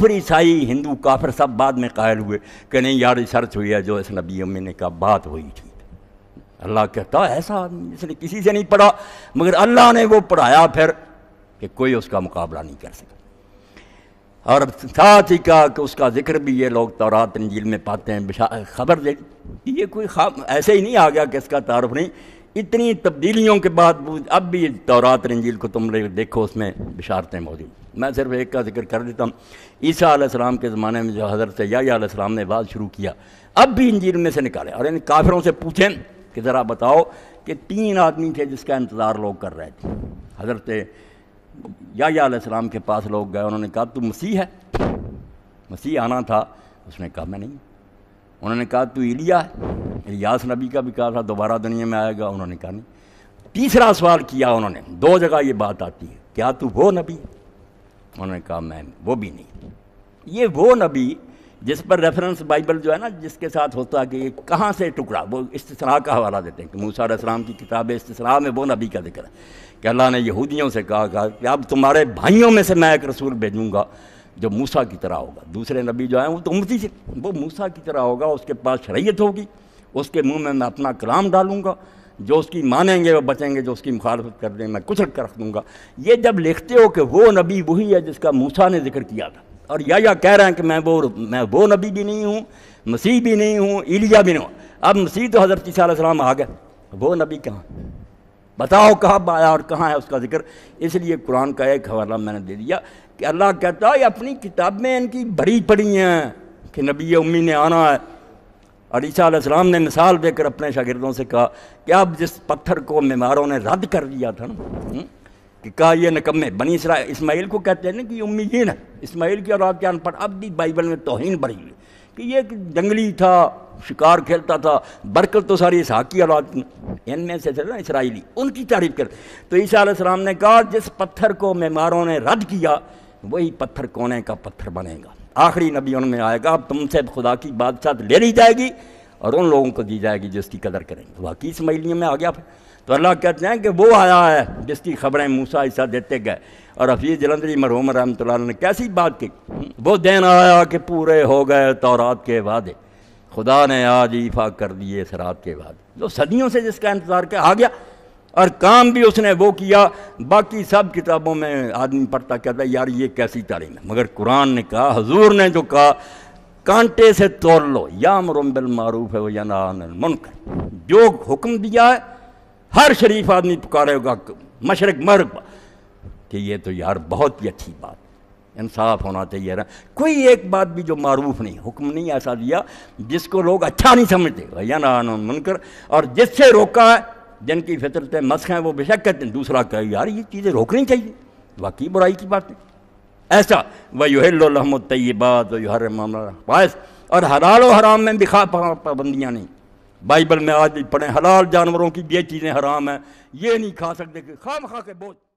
कुफरी ईसाई हिंदू काफिर सब बाद में कायल हुए कि नहीं यार रिसर्च हुई है जो इस नबी ने का बात हुई थी अल्लाह कहता ऐसा आदमी जिसने किसी से नहीं पढ़ा मगर अल्लाह ने वो पढ़ाया फिर कि कोई उसका मुकाबला नहीं कर सका और साथ ही कहा कि उसका जिक्र भी ये लोग तौरात इंजील में पाते हैं खबर दे ये कोई ऐसे ही नहीं आ गया कि इसका तारफ नहीं इतनी तब्दीलियों के बाद अब भी तौरात रंजील को तुम लोग देखो उसमें बिशारतें मौजूद मैं सिर्फ एक का जिक्र कर देता हूँ ईसा आसमाम के ज़माने में जो हज़रत याम ने बात शुरू किया अब भी इंजील में से निकाले और इन काफिरों से पूछें कि ज़रा बताओ कि तीन आदमी थे जिसका इंतज़ार लोग कर रहे थे हज़रत याम के पास लोग गए उन्होंने कहा तू मसीह है मसीह आना था उसने कहा मैं नहीं उन्होंने कहा तू इलिया है इलियास नबी का भी कहा था दोबारा दुनिया में आएगा उन्होंने कहा नहीं तीसरा सवाल किया उन्होंने दो जगह ये बात आती है क्या तू वो नबी उन्होंने कहा मैं वो भी नहीं ये वो नबी जिस पर रेफरेंस बाइबल जो है ना जिसके साथ होता है कि ये कहाँ से टुकड़ा वो इसरा का हवाला देते हैं कि मूसा इस्लाम की किताब इसरा में वो नबी का जिक्र है कि अल्लाह ने यहूदियों से कहा कहा कि अब तुम्हारे भाइयों में से मैं एक रसूल भेजूँगा जो मूसा की तरह होगा दूसरे नबी जो है वो तो उमती से वो मूसा की तरह होगा उसके पास शरीयत होगी उसके मुंह में मैं अपना कलाम डालूंगा जो उसकी मानेंगे वो बचेंगे जो उसकी मुखालफत कर दें मैं कुछ कर रख दूंगा ये जब लिखते हो कि वो नबी वही है जिसका मूसा ने जिक्र किया था और या या कह रहे हैं कि मैं वो मैं वो नबी भी नहीं हूँ मसीह भी नहीं हूँ इलिया भी नहीं हूँ अब मसीह तो हज़रत सलाम आ गए वो नबी कहाँ बताओ कहाँ आया और कहाँ है उसका जिक्र इसलिए कुरान का एक हवाला मैंने दे दिया कि अल्लाह कहता है अपनी किताब में इनकी बड़ी पड़ी हैं कि नबी उम्मी ने आना है और ईसा ने मिसाल देकर अपने शागिदों से कहा कि अब जिस पत्थर को मीमारों ने रद्द कर दिया था ना हम्म, कि कहा ये नकम्मे बनी इसरा इसमाइल को कहते हैं ना कि उम्मीदीन ना इसमाइल की और आपके अनपढ़ अब भी बाइबल में तोहन बढ़ी हुई कि ये एक जंगली था शिकार खेलता था बरकत तो सारी इसहाक औलाद इनमें से थे ना इसराइली उनकी तारीफ कर तो ईसा ने कहा जिस पत्थर को मीमारों ने रद्द किया वही पत्थर कोने का पत्थर बनेगा आखिरी नबी उनमें आएगा अब तुमसे खुदा की बादशाह ले ली जाएगी और उन लोगों को दी जाएगी जिसकी कदर करेंगे वाकई तो इस महीने में आ गया फिर तो अल्लाह कहते हैं कि वो आया है जिसकी खबरें मूसा ईसा देते गए और हफीज़ जलंधरी मरहूम रहमत ने कैसी बात की वो दिन आया कि पूरे हो गए तौरात के वादे खुदा ने आज ईफा कर दिए इस रात के बाद जो सदियों से जिसका इंतज़ार किया आ गया और काम भी उसने वो किया बाकी सब किताबों में आदमी पढ़ता कहता यार ये कैसी तारीम है मगर कुरान ने कहा हजूर ने जो कहा कांटे से तोड़ लो या मरम्बल मारूफ है वो या मुनकर जो हुक्म दिया है हर शरीफ आदमी पुकारेगा मशरक मरब कि ये तो यार बहुत ही अच्छी बात इंसाफ होना चाहिए ना कोई एक बात भी जो मरूफ नहीं हुक्म नहीं ऐसा दिया जिसको लोग अच्छा नहीं समझते या ना मुनकर और जिससे रोका है जिनकी फितरतें मस्क हैं वो बेशक कहते हैं दूसरा कहे यार ये चीज़ें रोकनी चाहिए वाकई बुराई की बात है ऐसा वह युहमद तयबात हर पायस और हलाल और हराम में भी खा पाबंदियाँ नहीं बाइबल में आज पढ़े हलाल जानवरों की ये चीज़ें हराम हैं ये नहीं खा सकते खाम खा के बहुत